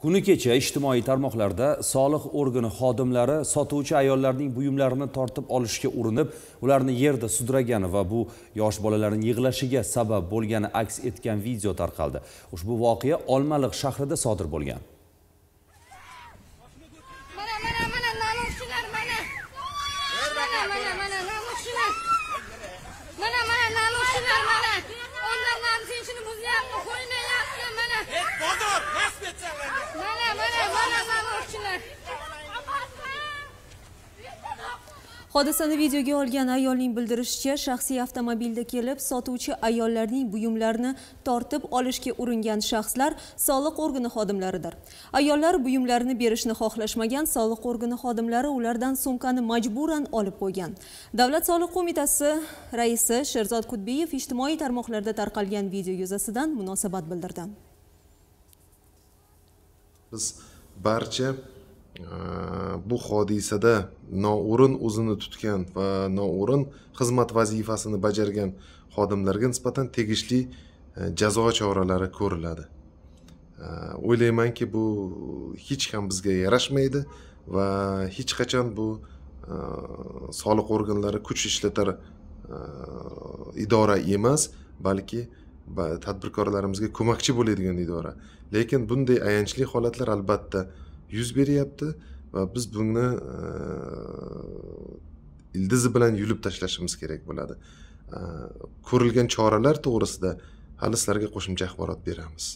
kuni kecha ijtimoiy tarmoqlarda soliq organi xodimlari sotuvchi ayollarning buyumlarini tortib olishga urinib ularni yerda sudragani va bu yosh bolalarning yig'lashiga sabab bo'lgani aks etgan video tarqaldi ushbu voqea olmaliq shahrida sodir bo'lgan hodisani videoga olgan ayolning bildirishicha shaxsiy avtomobilda kelib sotuvchi ayollarning buyumlarini tortib olishga uringan shaxslar soliq organi xodimlaridir ayollar buyumlarini berishni xohlashmagan soliq organi xodimlari ulardan sumkani majburan olib qo'ygan davlat soliq qo'mitasi raisi sherzod Kutbiyev ijtimoiy tarmoqlarda tarqalgan video yuzasidan munosabat bildirdi biz barcha e, bu hodisada noo'rin o'zini tutgan va noo'rin xizmat vazifasini bajargan xodimlarga nisbatan tegishli e, jazo choralari ko'riladi e, o'ylaymanki bu hech ham bizga yarashmaydi va hech qachon bu e, soliq organlari kuch ishlatar idora emas balki tadbirkorlarimizga ko'makchi bo'ladigan idora lekin bunday ayanchli holatlar albatta yuz beryapti va biz buni ildizi bilan yulib tashlashimiz kerak bo'ladi ko'rilgan choralar to'g'risida hali sizlarga qo'shimcha axborot beramiz